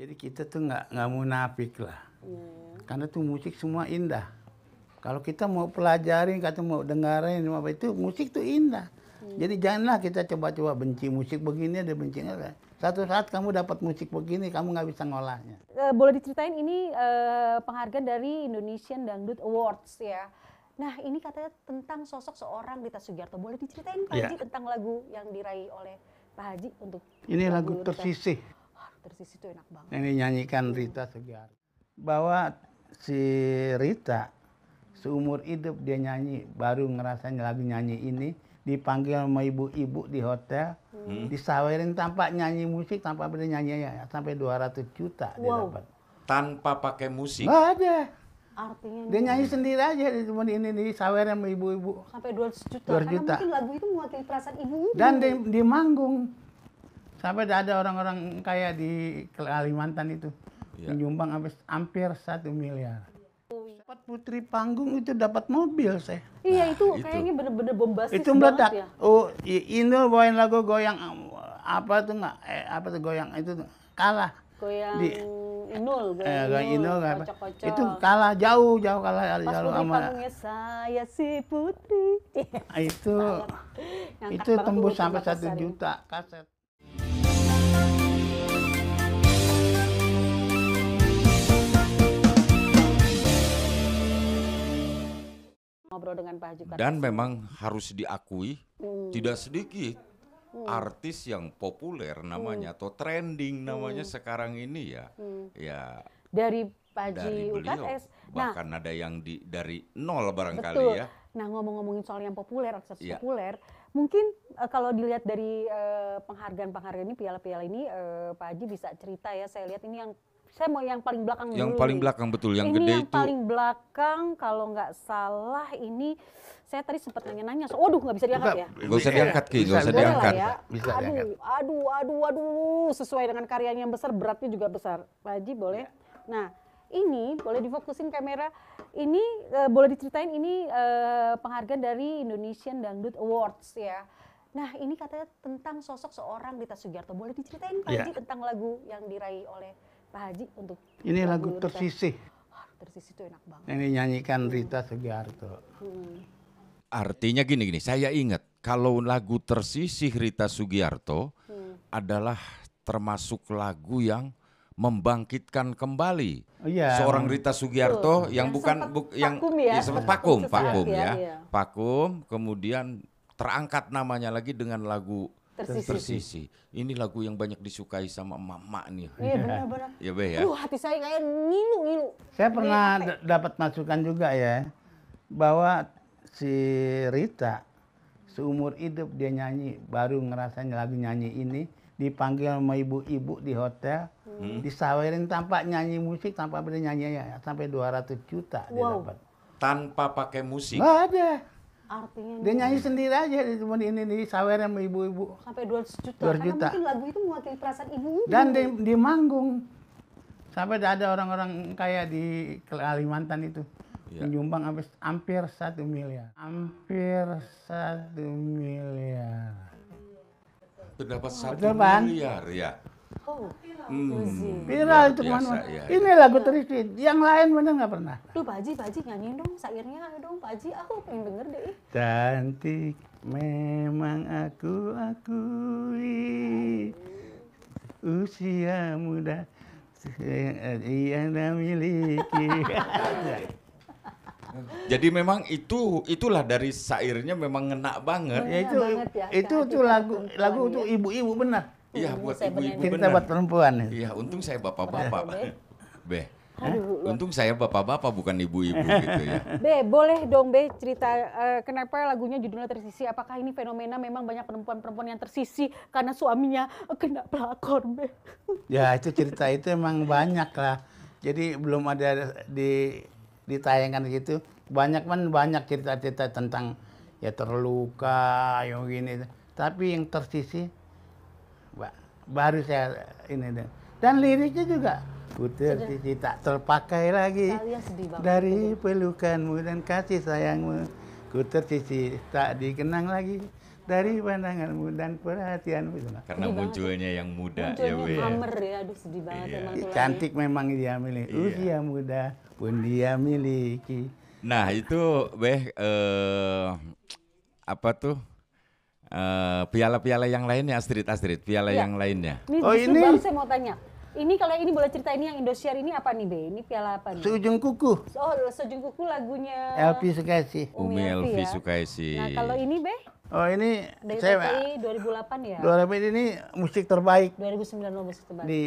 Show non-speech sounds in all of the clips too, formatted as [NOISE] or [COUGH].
Jadi kita tuh nggak nggak munafik lah. Hmm. Karena tuh musik semua indah. Kalau kita mau pelajarin, kata mau dengarin apa itu musik tuh indah. Hmm. Jadi janganlah kita coba-coba benci musik begini ada benci apa. Satu saat kamu dapat musik begini, kamu nggak bisa ngolahnya. E, boleh diceritain ini e, penghargaan dari Indonesian Dangdut Awards ya. Nah ini katanya tentang sosok seorang Dita Sugiarto. Boleh diceritain Pak ya. Haji tentang lagu yang diraih oleh Pak Haji untuk? Ini lagu tersisih persis itu enak banget. Yang dinyanyikan Rita Sugiar. Bahwa si Rita seumur hidup dia nyanyi, baru ngerasain lagi nyanyi ini dipanggil sama ibu-ibu di hotel, hmm. disawerin tanpa nyanyi musik, tanpa benar nyanyi ya, ya sampai 200 juta wow. dia dapat. Tanpa pakai musik? Gak ada. Artinya dia nyanyi sendiri aja cuma ini di sawerin sama ibu-ibu. Sampai 200 juta. 200 juta. Karena mungkin lagu itu mewakili perasaan ibu-ibu. Dan di, di manggung Sampai ada orang-orang kaya di Kalimantan itu. ya. Menyumbang hampir satu miliar. Dapat putri panggung itu dapat mobil saya. Iya itu, nah, itu. kayaknya bener-bener bombastis Itu meledak. Ya? Oh, Indo bawain lagu goyang apa tuh nggak? Eh, apa tuh goyang itu tuh. kalah. Goyang di, Inul, eh, goyang, eh, goyang Inul, Inul kocok -kocok. itu kalah jauh jauh kalah Pas jauh sama. saya si Putri. itu itu tembus sampai satu juta kaset. ngobrol dengan Pak Haji Dan memang harus diakui hmm. tidak sedikit hmm. artis yang populer namanya hmm. atau trending namanya hmm. sekarang ini ya. Hmm. Ya. Dari Pak Haji UKS. Nah, Bahkan nah, ada yang di dari nol barangkali betul. ya. Nah, ngomong-ngomongin soal yang populer, artis ya. populer, mungkin uh, kalau dilihat dari eh, penghargaan-penghargaan ini piala-piala ini uh, Pak Haji bisa cerita ya. Saya lihat ini yang saya mau yang paling belakang yang dulu paling nih. belakang betul yang ini gede yang itu paling belakang kalau nggak salah ini saya tadi sempat nanya-nanya so, waduh nggak bisa diangkat ya nggak bisa diangkat ki nggak usah diangkat ya. bisa aduh, diangkat. aduh aduh aduh sesuai dengan karyanya yang besar beratnya juga besar Pak Haji boleh ya. nah ini boleh difokusin kamera ini uh, boleh diceritain ini uh, penghargaan dari Indonesian Dangdut Awards ya Nah, ini katanya tentang sosok seorang Dita Sugiarto. Boleh diceritain Pak yeah. Haji tentang lagu yang diraih oleh Pak Haji untuk ini lagu tersisih. tersisih itu enak banget. Ini nyanyikan Rita Sugiharto. Hmm. Artinya gini gini, saya ingat kalau lagu tersisih Rita Sugiharto hmm. adalah termasuk lagu yang membangkitkan kembali oh, iya, seorang Rita Sugiharto yang, yang bukan bu, yang pakum ya. ya, ya sempat iya. pakum, pakum ya, ya. pakum kemudian terangkat namanya lagi dengan lagu tersisi. tersisi. Ini lagu yang banyak disukai sama emak-emak nih. Iya benar-benar. Iya [LAUGHS] be ya. Duh, hati saya kayak ngilu-ngilu. Saya pernah ya? dapat masukan juga ya bahwa si Rita seumur hidup dia nyanyi baru ngerasain lagu nyanyi ini dipanggil sama ibu-ibu di hotel hmm. disawerin tanpa nyanyi musik tanpa beda nyanyi ya sampai 200 juta wow. dia dapat tanpa pakai musik Gak ada artinya dia nyanyi sendiri aja cuma ini di sawer yang ibu-ibu sampai 200 juta 200 juta. mungkin lagu itu mewakili perasaan ibu dan ya. di, di manggung sampai ada orang-orang kaya di Kalimantan itu ya. menyumbang hampir hampir satu miliar hampir satu miliar terdapat satu miliar ya Oh, hmm. viral itu mana? Iya, ya, Ini ya. lagu teristri. Yang lain benar nggak pernah. Duh, Pak Haji, Pak Haji nyanyiin dong Sairnya, dong, Pak Haji. Aku pengen denger deh. Cantik memang aku akui usia muda yang miliki. [LAUGHS] Jadi memang itu itulah dari sairnya memang ngena banget. Ya, itu banget ya, itu, itu lagu lagu untuk iya. ibu-ibu benar. Iya hmm, buat ibu-ibu Kita buat perempuan. Iya untung saya bapak-bapak. be. Aduh, Untung saya bapak-bapak bukan ibu-ibu gitu ya. [LAUGHS] Be, boleh dong Be cerita uh, kenapa lagunya judulnya tersisi? Apakah ini fenomena memang banyak perempuan-perempuan yang tersisi karena suaminya eh, kena pelakor, Be? [LAUGHS] Ya, itu cerita itu emang banyak lah. Jadi belum ada di ditayangkan gitu. Banyak kan banyak cerita-cerita tentang ya terluka, yang gini. Tapi yang tersisi baru saya ini dan Dan liriknya juga sisi tak terpakai lagi dari pelukanmu dan kasih sayangmu. Ku sisi tak dikenang lagi dari pandanganmu dan perhatianmu. Karena sedih munculnya banget. yang muda ya, munculnya ya, ya, aduh sedih banget iya. emang. Cantik memang dia milih. Iya. Usia muda pun dia miliki. Nah, itu Beh eh apa tuh piala eh, piala-piala yang lainnya Astrid Astrid piala ya. yang lainnya. Ini oh ini baru saya mau tanya. Ini kalau ini boleh cerita ini yang Indosiar ini apa nih Be? Ini piala apa nih? Seujung Kuku. Oh, Seujung Kuku lagunya Elvi Sukaisi. Umi, Elvi ya. Sukaisi. Nah, kalau ini Be? Oh, ini Dari saya TPI 2008 ya. 2008 ini musik terbaik. 2009 musik terbaik. Di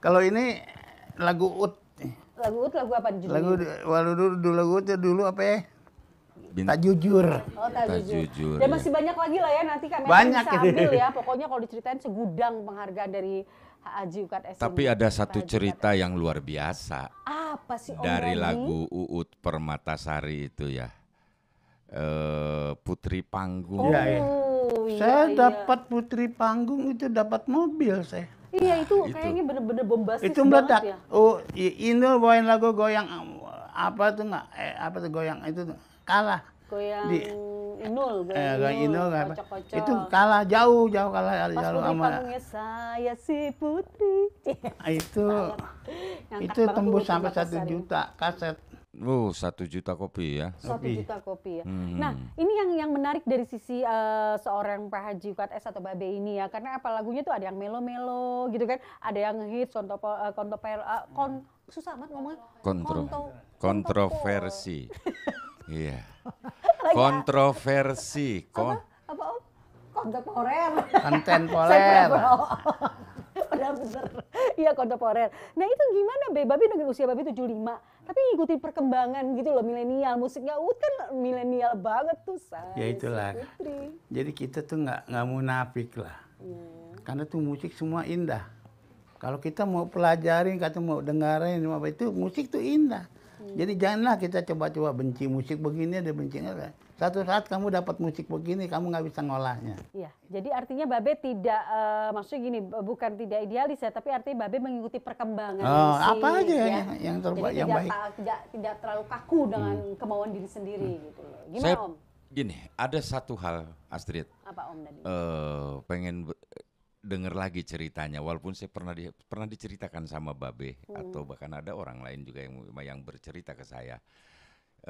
kalau ini lagu Ut. Lagu Ut lagu apa judulnya? Lagu dulu, dulu lagu Ut ya, dulu apa ya? Bin... tak jujur. Oh, tak, tak jujur. jujur. Dan iya. masih banyak lagi lah ya nanti kami banyak. bisa ambil ya. [LAUGHS] Pokoknya kalau diceritain segudang penghargaan dari Haji Ukat SMB. Tapi ada satu Haji cerita Ukat yang luar biasa. Apa sih Om oh, Dari Rani? lagu Uut Permatasari itu ya. Eh, Putri Panggung. Iya, iya. Oh, ya, ya. Saya iya, dapat Putri Panggung itu dapat mobil saya. Iya itu, nah, itu. kayaknya bener-bener bombastis Itu meledak. Ya? Oh, ini bawain lagu goyang apa tuh nggak? Eh, apa tuh goyang itu? Tuh kalah. Goyang di, Inul, goyang, eh, goyang Inul, kocok -kocok. itu kalah jauh, jauh kalah Pas jauh sama. saya si Putri. Ah, itu [LAUGHS] itu tembus sampai satu ya. juta kaset. Oh, satu juta kopi ya? Satu juta kopi ya. Hmm. Nah, ini yang yang menarik dari sisi uh, seorang Pak Haji S atau Babe ini ya, karena apa lagunya tuh ada yang melo-melo gitu kan, ada yang hit, contoh uh, eh, konto uh, eh, kon susah banget ngomongnya. Kontro kontroversi. [LAUGHS] Iya. [LAUGHS] Kontroversi. Kon apa, apa om? Kontemporer. Kontemporer. [LAUGHS] Udah [LAUGHS] bener. Iya kontemporer. Nah itu gimana Be? Babi dengan usia Babi 75. Tapi ngikutin perkembangan gitu loh milenial. Musiknya Uut kan milenial banget tuh say. Ya itulah. Iya, Putri. Jadi kita tuh nggak nggak munafik lah. Hmm. Karena tuh musik semua indah. Kalau kita mau pelajarin, kata mau dengerin, apa itu musik tuh indah. Jadi janganlah kita coba-coba benci musik begini, ada benci enggak. Satu saat kamu dapat musik begini, kamu nggak bisa ngolahnya. Iya, jadi artinya Babe tidak, uh, maksudnya gini, bukan tidak idealis ya, tapi artinya Babe mengikuti perkembangan oh, musik. Apa aja gitu ya. yang, yang terbaik, yang tidak, baik. Tidak, tidak terlalu kaku hmm. dengan hmm. kemauan diri sendiri hmm. gitu loh. Gimana Saya, Om? Gini, ada satu hal Astrid. Apa Om tadi? Uh, pengen dengar lagi ceritanya walaupun saya pernah di, pernah diceritakan sama babe hmm. atau bahkan ada orang lain juga yang yang bercerita ke saya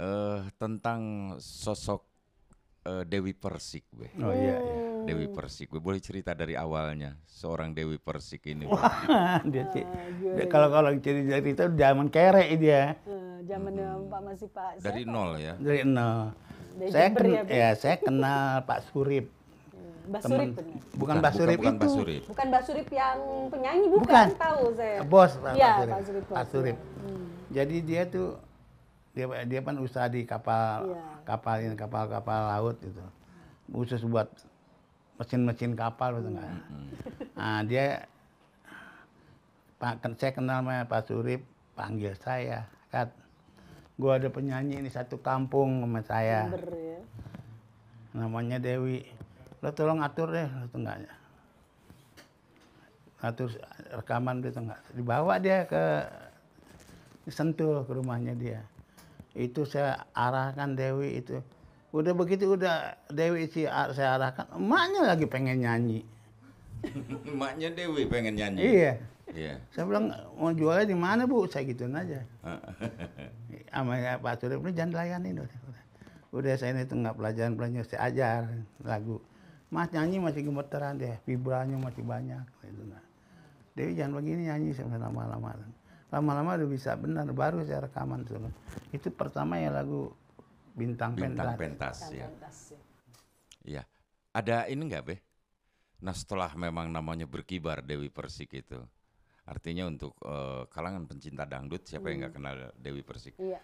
uh, tentang sosok uh, Dewi Persik be. Oh iya, iya. Dewi Persik. Be boleh cerita dari awalnya seorang Dewi Persik ini. Wah, [LAUGHS] dia, ah, kalau kalau cerita cerita zaman kere dia. Eh, zaman hmm. Pak masih Pak. Dari nol ya. Dari nol. saya ken, ya, ya saya kenal Pak Surip. Basurip benar. Bukan, Basurip bukan, bukan itu. Basurip. Bukan Basurip yang penyanyi bukan, bukan. tahu saya. Bos ya, Basurip. Basurip. Hmm. Jadi dia tuh dia dia kan usaha di kapal ya. kapal ini kapal-kapal laut itu Khusus buat mesin-mesin kapal gitu enggak. Hmm. Nah, dia Pak saya kenal sama Pak Surip panggil saya, "Kat, gua ada penyanyi ini satu kampung sama saya." ya? Namanya Dewi lo tolong atur deh lo tengahnya atur rekaman di gitu tengah dibawa dia ke sentul ke rumahnya dia itu saya arahkan Dewi itu udah begitu udah Dewi si saya arahkan emaknya lagi pengen nyanyi [LAUGHS] emaknya Dewi pengen nyanyi iya yeah. Saya bilang mau jualnya di mana bu? Saya gituin aja. [LAUGHS] Sama ya, Pak Surya jangan layanin Udah saya ini tengah pelajaran pelajaran saya ajar lagu. Mas nyanyi masih gemeteran deh, vibranya masih banyak. Gitu. Nah, Dewi jangan begini nyanyi sampai lama-lama. Lama-lama udah bisa benar, baru saya rekaman. Tuh. Itu pertama ya lagu Bintang, Bintang Pentas. Pentas, ya. Pentas ya. Iya. Ada ini enggak, Be? Nah setelah memang namanya berkibar Dewi Persik itu, artinya untuk uh, kalangan pencinta dangdut siapa hmm. yang nggak hmm. kenal Dewi Persik? Iya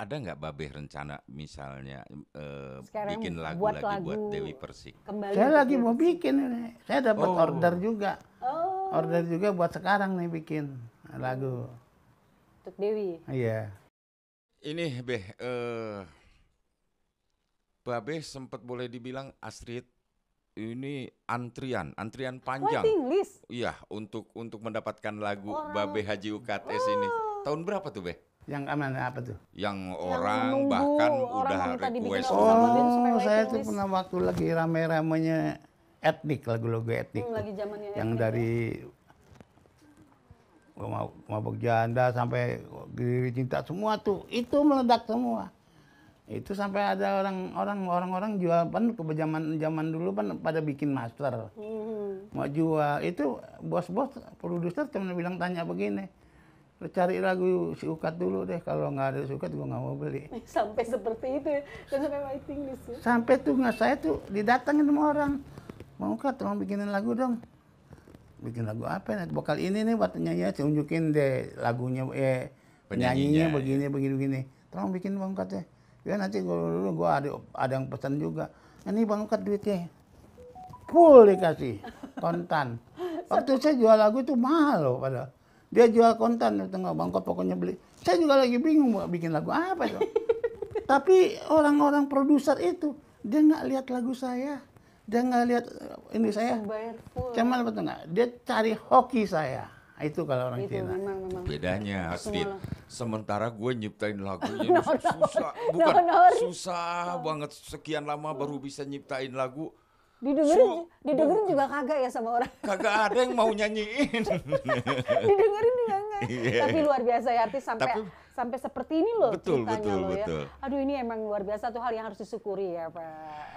ada nggak babeh rencana misalnya uh, bikin lagu buat lagi lagu buat Dewi Persik? Kembali saya lagi mau bikin ini. Saya dapat oh. order juga. Oh. Order juga buat sekarang nih bikin lagu. Untuk Dewi. Iya. Ini beh, uh, babeh sempat boleh dibilang Astrid ini antrian, antrian panjang. Waiting list. Iya, untuk untuk mendapatkan lagu oh. Babe Haji UKTS oh. ini. Tahun berapa tuh, Be? Yang aman apa tuh? Yang orang yang bahkan orang udah request. Oh, saya tuh pernah waktu lagi rame-ramenya etnik lagu-lagu etnik. Hmm, lagi zamannya yang dari dari ya. mabuk janda sampai diri cinta semua tuh itu meledak semua. Itu sampai ada orang-orang orang-orang jual pan ke zaman zaman dulu pan pada bikin master. Hmm. Mau jual itu bos-bos produser cuma bilang tanya begini cari lagu si Ukat dulu deh kalau nggak ada si Ukat gue nggak mau beli [LAUGHS] sampai seperti itu ya sampai waiting list ya. sampai tuh nggak saya tuh didatangin sama orang mau Ukat mau bikinin lagu dong bikin lagu apa nih ya? bakal ini nih buat nyanyi tunjukin deh lagunya eh penyanyinya iya. begini begini begini tolong bikin bang Ukat ya ya nanti gue dulu gue ada ada yang pesan juga ini bang Ukat duitnya full dikasih kontan [LAUGHS] waktu saya jual lagu itu mahal loh padahal dia jual konten di tengah Bangkok pokoknya beli. Saya juga lagi bingung mau bikin lagu apa itu [LAUGHS] Tapi orang-orang produser itu dia nggak lihat lagu saya, dia nggak lihat eh, ini saya. Cuman betul nggak? Dia cari hoki saya. Nah, itu kalau orang itu, Cina. Memang, memang. Bedanya, Astrid. Sementara gue nyiptain lagunya [LAUGHS] no, susah, no, bukan no, no. susah banget sekian lama baru bisa nyiptain lagu Didengerin, so, didengerin juga kagak ya sama orang. Kagak ada yang mau nyanyiin. [LAUGHS] didengerin juga enggak. Yeah. Tapi luar biasa ya artis sampai Tapi, sampai seperti ini loh betul, ceritanya betul, loh ya. Betul. Aduh ini emang luar biasa tuh hal yang harus disyukuri ya Pak.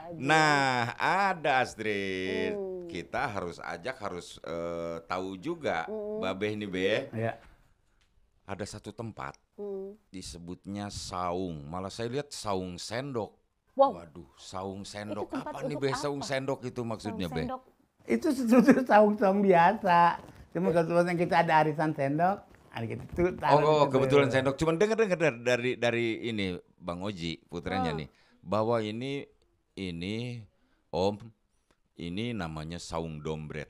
Aji. Nah ada Astrid, hmm. kita harus ajak harus uh, tahu juga hmm. Babeh nih Be. Iya. Ada satu tempat hmm. disebutnya saung. Malah saya lihat saung sendok Wow. Waduh, saung sendok. Apa nih be saung sendok itu maksudnya, saung Be? Itu sesuatu saung-saung biasa. Cuma kebetulan kita ada arisan sendok, ada Oh, oh kebetulan sendok. Cuman dengar dengar dari dari ini Bang Oji putranya oh. nih bahwa ini ini Om ini namanya saung dombret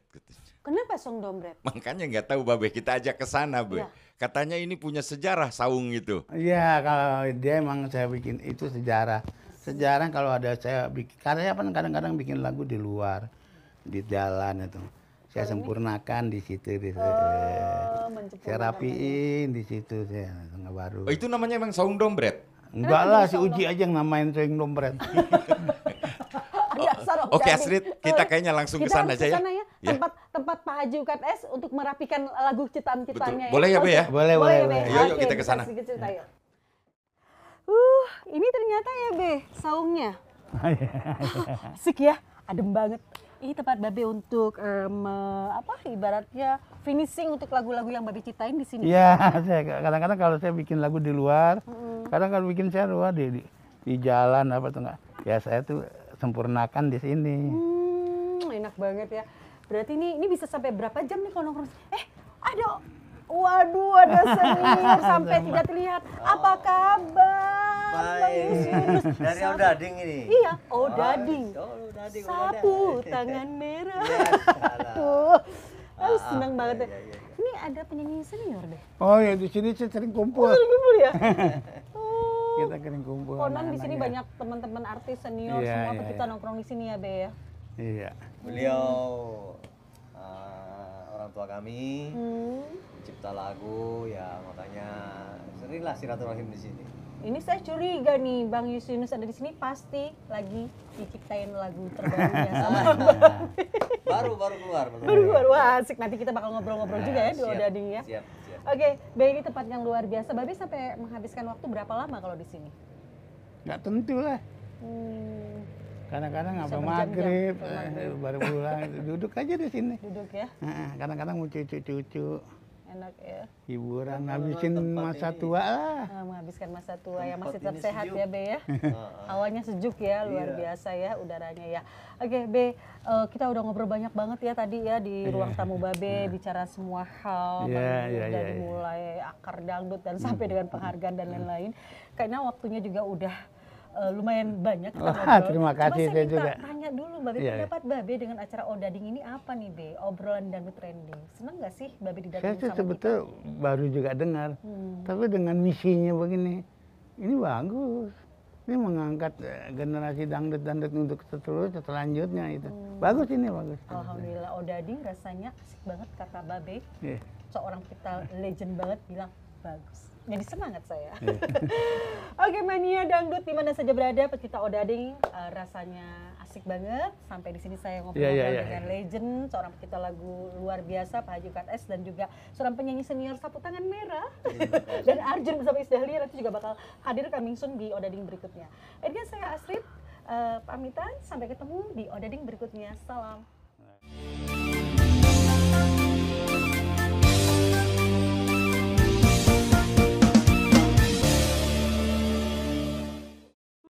Kenapa saung dombret? Makanya nggak tahu Babe, kita ajak ke sana, Be. Ya. Katanya ini punya sejarah saung itu. Iya, kalau dia emang saya bikin itu sejarah sejarah kalau ada saya bikin karya kan kadang-kadang bikin lagu di luar di jalan itu saya oh. sempurnakan di situ di oh, saya rapiin di situ saya nggak baru oh, itu namanya emang saung dompet enggak lah si uji aja yang namain saung dompet [LAUGHS] Oke okay, Astrid, kita kayaknya langsung ke sana aja ya. ya. ya. Tempat tempat Pak Haji Ukat S untuk merapikan lagu ciptaan-ciptaannya. Boleh ya, ya, Bu ya? Boleh, boleh. boleh. Yuk, yuk kita ke sana. Uh, ini ternyata ya Be, saungnya. Ah, iya. [LAUGHS] Sik ya, adem banget. Ini tempat Babe untuk um, apa ibaratnya finishing untuk lagu-lagu yang Babe ciptain di sini. Iya, [LAUGHS] saya kadang-kadang kalau saya bikin lagu di luar, mm. kadang kalau bikin saya luar di, di di jalan apa tuh enggak. Ya saya tuh sempurnakan di sini. Hmm, enak banget ya. Berarti ini ini bisa sampai berapa jam nih kalau ngurus? Eh, ada waduh ada [LAUGHS] seni sampai tidak terlihat. Apa kabar? baik. [LAUGHS] Dari Sabu. Odading ini. Iya, Odading. Oh, Odading. Sapu tangan merah. Iya, ah, iya, iya, tuh. oh, senang banget. Iya, iya, Ini ada penyanyi senior deh. Oh ya di sini saya sering kumpul. Oh, kumpul ya. [LAUGHS] oh. Kita sering kumpul. Konon di sini banyak teman-teman artis senior iya, semua iya, kita nongkrong di sini ya Be ya. Iya. Beliau ah, orang tua kami, hmm. cipta lagu ya makanya seringlah silaturahim di sini ini saya curiga nih Bang Yusinus ada di sini pasti lagi diciptain lagu terbarunya [LAUGHS] sama iya. Bang. baru baru keluar baru, baru keluar wah asik nanti kita bakal ngobrol-ngobrol juga ya di Odading ya siap, siap. oke okay, ini tempat yang luar biasa Babi sampai menghabiskan waktu berapa lama kalau di sini nggak tentu lah hmm. kadang-kadang apa maghrib, eh, baru pulang duduk aja di sini duduk ya kadang-kadang mau cucu-cucu enak ya hiburan habisin masa ini. tua lah nah, menghabiskan masa tua ya. tempat ya masih tetap sehat sejuk. ya be ya [LAUGHS] ah, ah. awalnya sejuk ya luar iya. biasa ya udaranya ya oke be uh, kita udah ngobrol banyak banget ya tadi ya di yeah. ruang tamu Babe yeah. bicara semua hal yeah, iya, iya, yeah, iya. dari yeah, mulai akar dangdut dan sampai dengan penghargaan dan lain-lain Karena waktunya juga udah uh, lumayan banyak oh, terima kasih Cuma saya juga tanya Babe yeah, iya. pendapat Mbak Babe dengan acara Odading oh ini apa nih Be? Obrolan dan trending. Senang gak sih sama kita? Saya sih sebetulnya baru juga dengar. Hmm. Tapi dengan misinya begini, ini bagus. Ini mengangkat eh, generasi dangdut-dangdut untuk seterusnya, selanjutnya itu. Hmm. Bagus ini, bagus. Alhamdulillah, Odading oh rasanya asik banget kata Babe. Yeah. Seorang kita legend banget bilang, bagus. Jadi semangat saya. Yeah. [LAUGHS] Oke, okay, mania dangdut di mana saja berada, kita odading uh, rasanya asik banget. Sampai di sini saya ngobrol yeah, yeah, yeah, dengan yeah. legend, seorang pecinta lagu luar biasa Pak Haji Ukat dan juga seorang penyanyi senior sapu tangan merah iya, [LAUGHS] dan Arjun bersama Isdahlia nanti juga bakal hadir coming soon di odading berikutnya. Edgar saya Astrid uh, pamitan, sampai ketemu di odading berikutnya. Salam. Nah.